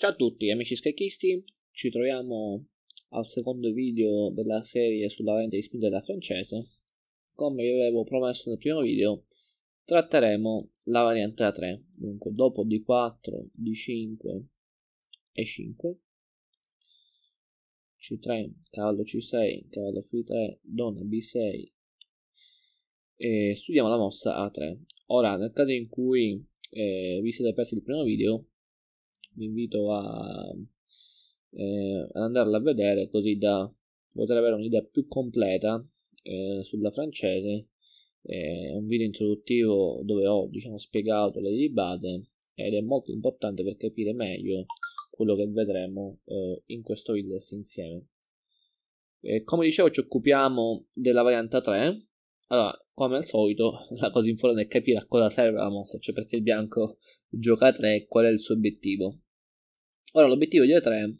Ciao a tutti amici scacchisti, ci troviamo al secondo video della serie sulla variante di spinta della francese. Come vi avevo promesso nel primo video, tratteremo la variante a 3, dunque dopo D4, D5 e 5, C3, cavallo C6, cavallo F3, donna B6 e studiamo la mossa A3. Ora, nel caso in cui eh, vi siete persi il primo video, vi invito a, eh, ad andarla a vedere così da poter avere un'idea più completa eh, sulla francese. È un video introduttivo dove ho diciamo, spiegato le derivate ed è molto importante per capire meglio quello che vedremo eh, in questo video insieme. come dicevo ci occupiamo della variante 3 allora, come al solito, la cosa importante è capire a cosa serve la mossa, cioè perché il bianco gioca a 3 e qual è il suo obiettivo. Ora, l'obiettivo di a 3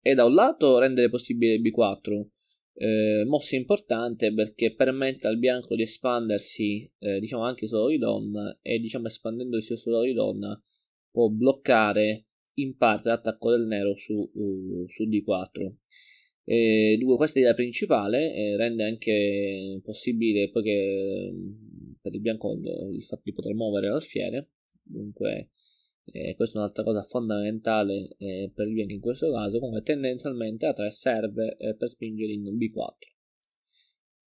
è da un lato rendere possibile B4, eh, mossa importante perché permette al bianco di espandersi, eh, diciamo anche solo di donna, e diciamo espandendosi solo di donna può bloccare in parte l'attacco del nero su, uh, su D4. E dunque questa è l'idea principale eh, rende anche possibile poi che ehm, per il bianco il fatto di poter muovere l'alfiere dunque eh, questa è un'altra cosa fondamentale eh, per il bianco in questo caso comunque tendenzialmente a 3 serve eh, per spingere in B4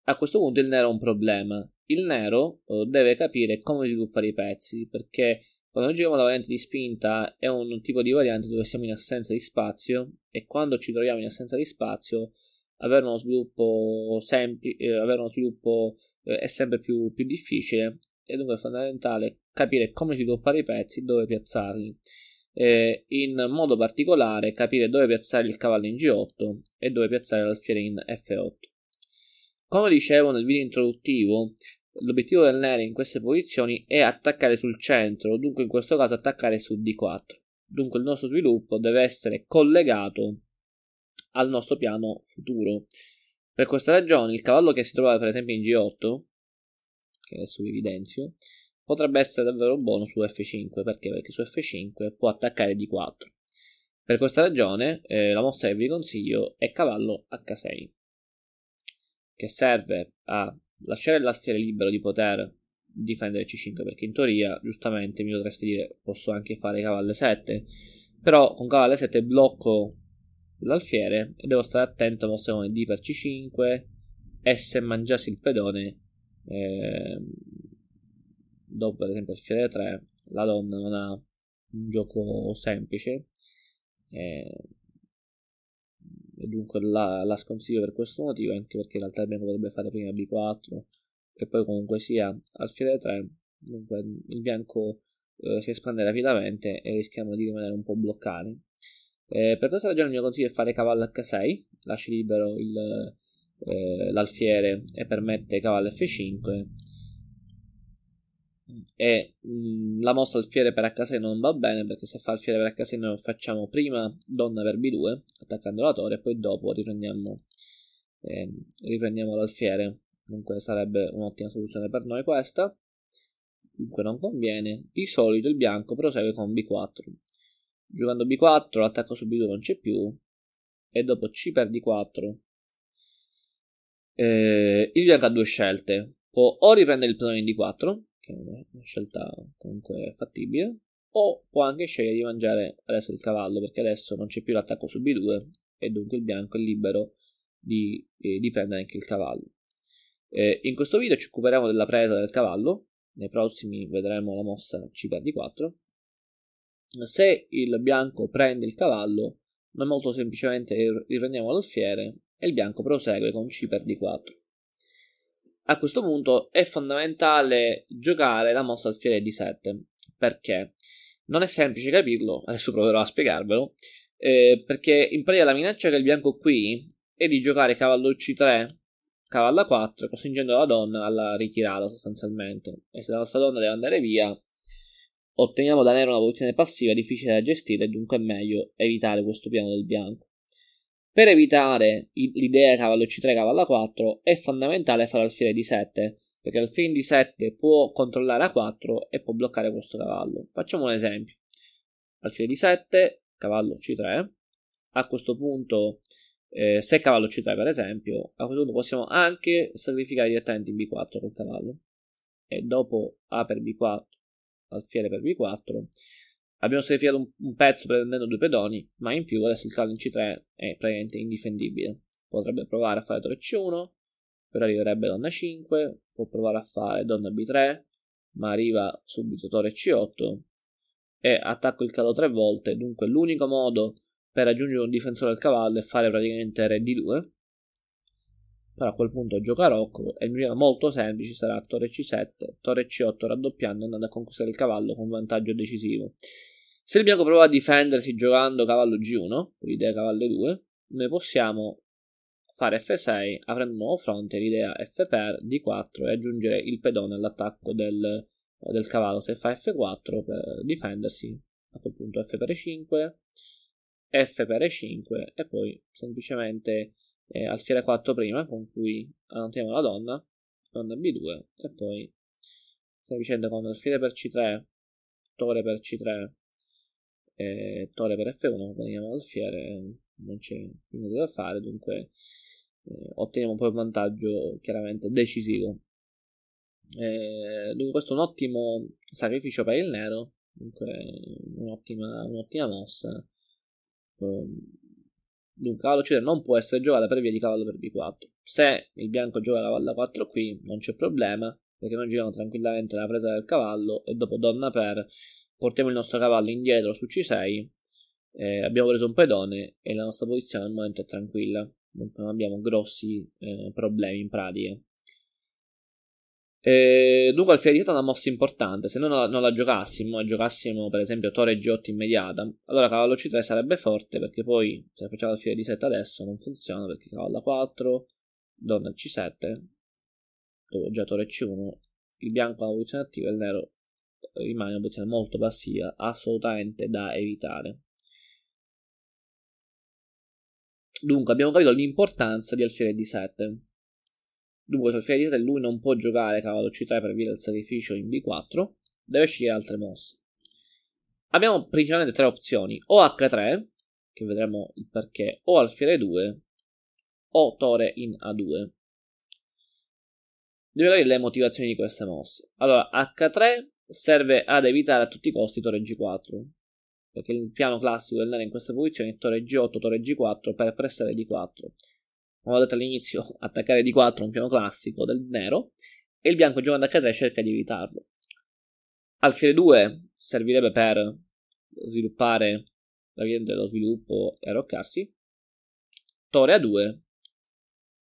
a questo punto il nero ha un problema il nero eh, deve capire come sviluppare i pezzi perché quando giriamo la variante di spinta è un tipo di variante dove siamo in assenza di spazio e quando ci troviamo in assenza di spazio avere uno sviluppo, sempli- eh, avere uno sviluppo eh, è sempre più, più difficile e dunque è fondamentale capire come sviluppare i pezzi, e dove piazzarli. Eh, in modo particolare capire dove piazzare il cavallo in G8 e dove piazzare l'alfiere in F8. Come dicevo nel video introduttivo, L'obiettivo del nero in queste posizioni è attaccare sul centro, dunque in questo caso attaccare su D4. Dunque il nostro sviluppo deve essere collegato al nostro piano futuro. Per questa ragione il cavallo che si trova per esempio in G8, che adesso vi evidenzio, potrebbe essere davvero buono su F5, perché? Perché su F5 può attaccare D4. Per questa ragione eh, la mossa che vi consiglio è cavallo H6, che serve a lasciare l'alfiere libero di poter difendere C5 perché in teoria giustamente mi potresti dire posso anche fare cavalle 7 però con cavalle 7 blocco l'alfiere e devo stare attento a mostrare D per C5 e se mangiassi il pedone eh, dopo per esempio alfiere 3 la donna non ha un gioco semplice eh, e dunque la, la, sconsiglio per questo motivo, anche perché in realtà Bianco dovrebbe fare prima B4 e poi comunque sia alfiere 3, dunque il bianco eh, si espande rapidamente e rischiamo di rimanere un po' bloccati. Eh, per questa ragione il mio consiglio è fare cavallo H6, lasci libero il, eh, l'alfiere e permette cavallo F5 e mh, mm, la mostra al fiere per Akaseno non va bene perché se fa il fiere per Akaseno facciamo prima donna per B2 attaccando la torre e poi dopo riprendiamo, eh, riprendiamo l'alfiere dunque sarebbe un'ottima soluzione per noi questa dunque non conviene di solito il bianco prosegue con B4 giocando B4 l'attacco su B2 non c'è più e dopo C per D4 eh, il bianco ha due scelte può o riprendere il pedone in D4 che è una scelta comunque fattibile, o può anche scegliere di mangiare adesso il cavallo perché adesso non c'è più l'attacco su B2 e dunque il bianco è libero di, eh, di prendere anche il cavallo. Eh, in questo video ci occuperemo della presa del cavallo, nei prossimi vedremo la mossa C per D4. Se il bianco prende il cavallo, noi molto semplicemente riprendiamo l'alfiere e il bianco prosegue con C per D4. A questo punto è fondamentale giocare la mossa al fiere di 7 perché non è semplice capirlo, adesso proverò a spiegarvelo, eh, perché in pratica la minaccia del bianco qui è di giocare cavallo c3, cavallo 4 costringendo la donna alla ritirata sostanzialmente. E se la nostra donna deve andare via, otteniamo da nero una posizione passiva difficile da gestire dunque è meglio evitare questo piano del bianco. Per evitare l'idea cavallo c3, cavallo a4 è fondamentale fare alfiere di 7, perché alfiere di 7 può controllare a4 e può bloccare questo cavallo. Facciamo un esempio. Alfiere di 7, cavallo c3. A questo punto, eh, se cavallo c3 per esempio, a questo punto possiamo anche sacrificare direttamente in b4 col cavallo. E dopo a per b4, alfiere per b4 Abbiamo sacrificato un, un pezzo prendendo due pedoni, ma in più adesso il cavallo in C3 è praticamente indifendibile. Potrebbe provare a fare torre C1, però arriverebbe donna 5, può provare a fare donna B3, ma arriva subito torre C8 e attacco il cavallo tre volte, dunque l'unico modo per raggiungere un difensore al cavallo è fare praticamente re D2. Però a quel punto gioca Rocco e il mio molto semplice sarà torre C7, torre C8 raddoppiando andando a conquistare il cavallo con vantaggio decisivo. Se il bianco prova a difendersi giocando cavallo G1, l'idea cavallo 2 noi possiamo fare F6 avremo un nuovo fronte, l'idea F per D4 e aggiungere il pedone all'attacco del, del cavallo. Se fa F4 per difendersi, a quel punto F per E5, F per E5 e poi semplicemente eh, alfiere 4 prima con cui annotiamo la donna, donna B2 e poi semplicemente con alfiere per C3, torre per C3 e Tore per F1 dal fiere non c'è più niente da fare dunque eh, otteniamo poi un vantaggio chiaramente decisivo eh, dunque questo è un ottimo sacrificio per il nero dunque un'ottima, un'ottima mossa ehm, dunque cavallo c3 non può essere giocata per via di cavallo per b4 se il bianco gioca cavallo 4 qui non c'è problema perché noi giriamo tranquillamente la presa del cavallo e dopo donna per portiamo il nostro cavallo indietro su C6, eh, abbiamo preso un pedone e la nostra posizione al momento è tranquilla, non abbiamo grossi eh, problemi in pratica. Eh, dunque alfiere di è una mossa importante, se noi non la, non la giocassimo, giocassimo per esempio torre G8 immediata, allora cavallo C3 sarebbe forte perché poi se facciamo alfiere di 7 adesso non funziona perché cavallo A4, donna C7, dove già torre C1, il bianco ha una posizione attiva e il nero rimane una posizione molto passiva, assolutamente da evitare. Dunque, abbiamo capito l'importanza di alfiere di 7. Dunque, se alfiere di 7 lui non può giocare cavallo c3 per via del sacrificio in b4, deve scegliere altre mosse. Abbiamo principalmente tre opzioni, o h3, che vedremo il perché, o alfiere 2, o tore in a2. Dobbiamo vedere le motivazioni di queste mosse. Allora, h3 serve ad evitare a tutti i costi torre g4 perché il piano classico del nero in questa posizione è torre g8 torre g4 per pressare d4 come ho detto all'inizio attaccare d4 è un piano classico del nero e il bianco giocando h3 cerca di evitarlo alfiere 2 servirebbe per sviluppare la via dello sviluppo e arroccarsi torre a2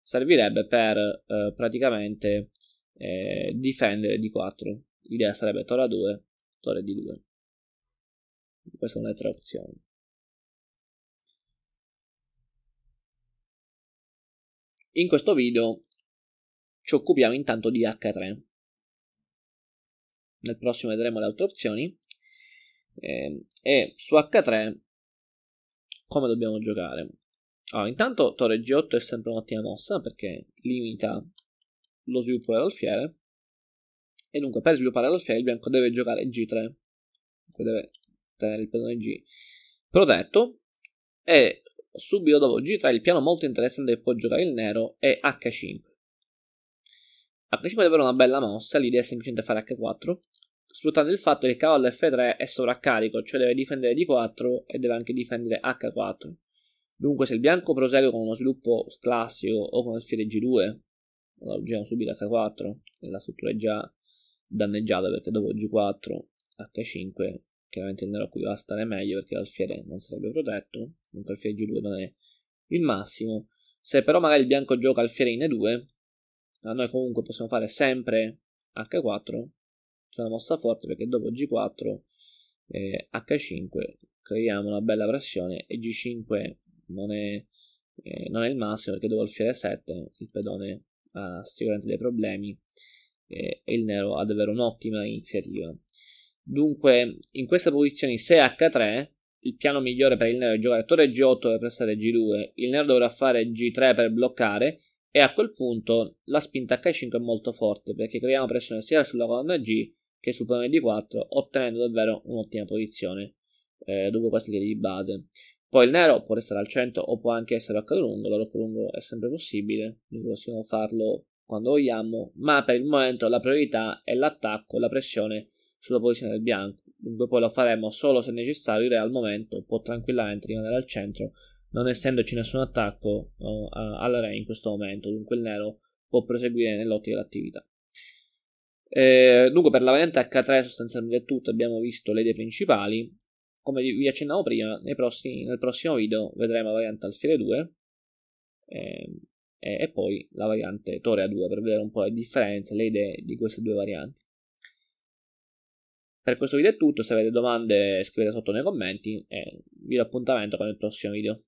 servirebbe per eh, praticamente eh, difendere d4 L'idea sarebbe Tora 2, torre di 2. Queste sono le tre opzioni. In questo video ci occupiamo intanto di H3. Nel prossimo vedremo le altre opzioni. Eh, e su H3 come dobbiamo giocare? Allora, intanto torre G8 è sempre un'ottima mossa perché limita lo sviluppo dell'alfiere e dunque per sviluppare l'alfiere il bianco deve giocare G3, dunque deve tenere il pedone G protetto e subito dopo G3 il piano molto interessante che può giocare il nero è H5. H5 è davvero una bella mossa, l'idea è semplicemente fare H4, sfruttando il fatto che il cavallo F3 è sovraccarico, cioè deve difendere D4 e deve anche difendere H4. Dunque se il bianco prosegue con uno sviluppo classico o con alfiere G2 allora giriamo subito h4 e la struttura è già danneggiata perché dopo g4 h5 chiaramente il nero qui va a stare meglio perché l'alfiere non sarebbe protetto dunque alfiere g2 non è il massimo se però magari il bianco gioca alfiere in e2 noi comunque possiamo fare sempre h4 che è una mossa forte perché dopo g4 eh, h5 creiamo una bella pressione e g5 non è, eh, non è il massimo perché dopo alfiere 7 il pedone ha sicuramente dei problemi e il nero ha davvero un'ottima iniziativa. Dunque, in questa posizione 6H3, il piano migliore per il nero è giocare torre G8 per prestare G2, il nero dovrà fare G3 per bloccare e a quel punto la spinta H5 è molto forte perché creiamo pressione sia sulla colonna G che sul piano D4 ottenendo davvero un'ottima posizione. Eh, dunque questo è l'idea di base. Poi il nero può restare al centro o può anche essere a lungo, l'oro lungo è sempre possibile, noi possiamo farlo quando vogliamo, ma per il momento la priorità è l'attacco e la pressione sulla posizione del bianco, dunque poi lo faremo solo se necessario, il re al momento può tranquillamente rimanere al centro, non essendoci nessun attacco uh, al re in questo momento, dunque il nero può proseguire nell'ottica dell'attività. Eh, dunque per la variante H3 sostanzialmente è tutto, abbiamo visto le idee principali, come vi accennavo prima, prossimi, nel prossimo video vedremo la variante Alfiere 2 ehm, e, e, poi la variante Torea 2 per vedere un po' le differenze, le idee di queste due varianti. Per questo video è tutto, se avete domande scrivete sotto nei commenti e vi do appuntamento con il prossimo video.